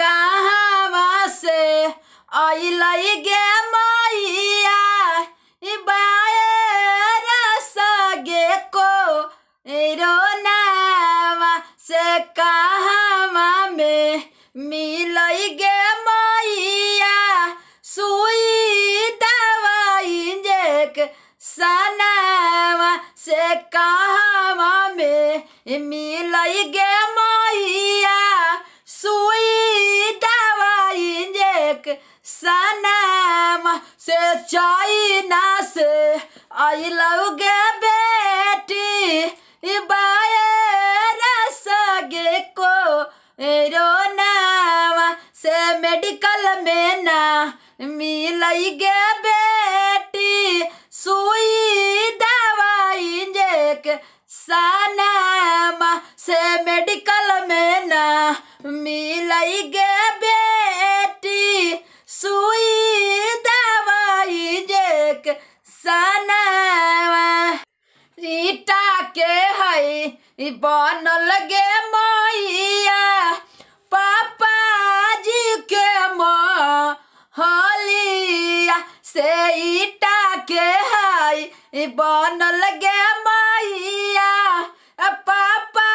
कहवा से अल गे मैया सगे को रोनावा से कहा में मिल गे माइया सुई दवाई जेक सनावा से कहा में मिल गे एक सनम से चाइना से आई लौगे बेटी सगे को एरो नाम से मेडिकल में ना मिल गे बेटी सुई दवाई जेक सनम दीवान लगे माइया पापा जी के मालिया से ईटा के हाय बन लगे माइया पापा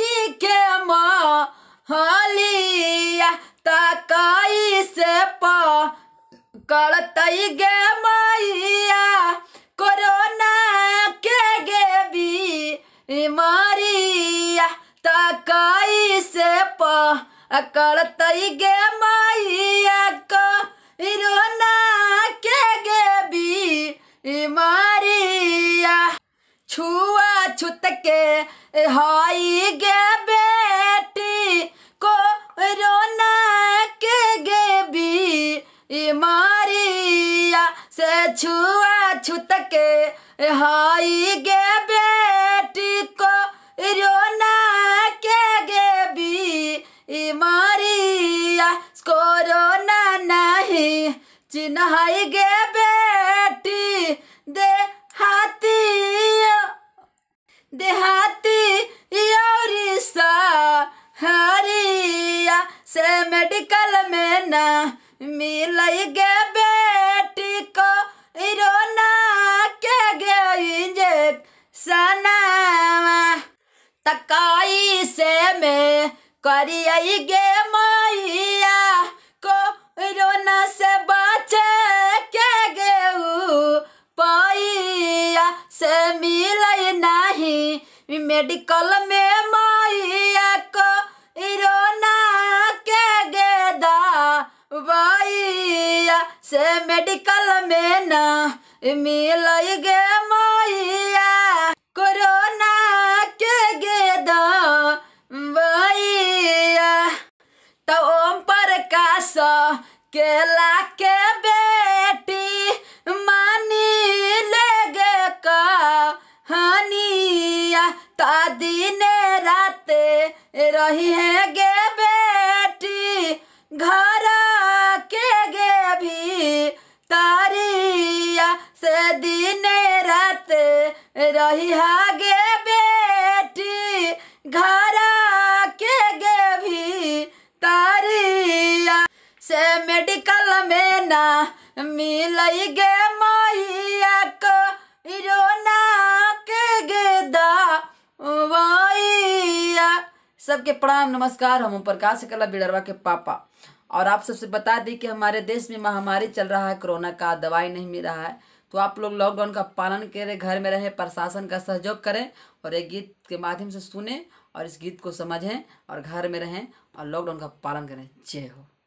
जी के मालिया तक से पकड़त गे माइया ಕಳತೈಗೆ ಮೈಯಾಕ ಇರೋ ನಾಕೆಗೆ ಬಿ ಮಾರಿಯ छुआ छुत के हाई गे बेटी को रोना के गे भी से छुआ के हाई गे कोरोना नहीं चिन्हई गे बेटी देहाती देहाती हरिया से मेडिकल में न मिल गे बेटी को इरोना के गे सना तकाई से मैं करिए गे मेडिकल में मैया को इरोना के गेदा भैया से मेडिकल में ना मिल गे माइया कोरोना के गेदा भैया तो ओम प्रकाश केला के गे बेटी घर के गे भी तारिया से दिन रात रही गे बेटी घर के गे भी तारिया से मेडिकल में ना मिल गे मैया को सबके प्रणाम नमस्कार हम प्रकाश कला बिडरवा के पापा और आप सबसे बता दें कि हमारे देश में महामारी चल रहा है कोरोना का दवाई नहीं मिल रहा है तो आप लोग लॉकडाउन का पालन करें घर में रहें प्रशासन का सहयोग करें और एक गीत के माध्यम से सुने और इस गीत को समझें और घर में रहें और लॉकडाउन का पालन करें जय हो